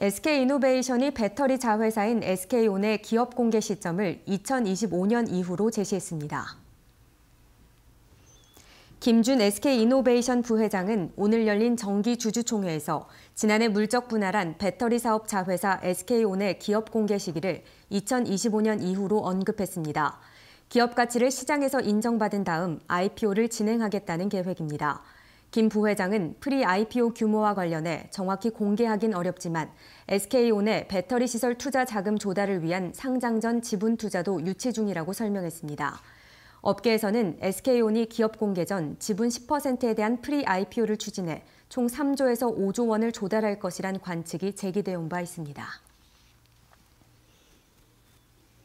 SK이노베이션이 배터리 자회사인 SK온의 기업 공개 시점을 2025년 이후로 제시했습니다. 김준 SK이노베이션 부회장은 오늘 열린 정기주주총회에서 지난해 물적 분할한 배터리 사업 자회사 SK온의 기업 공개 시기를 2025년 이후로 언급했습니다. 기업 가치를 시장에서 인정받은 다음 IPO를 진행하겠다는 계획입니다. 김 부회장은 프리 IPO 규모와 관련해 정확히 공개하긴 어렵지만 SK온의 배터리 시설 투자 자금 조달을 위한 상장 전 지분 투자도 유치 중이라고 설명했습니다. 업계에서는 SK온이 기업 공개 전 지분 10%에 대한 프리 IPO를 추진해 총 3조에서 5조 원을 조달할 것이란 관측이 제기되어 온 바 있습니다.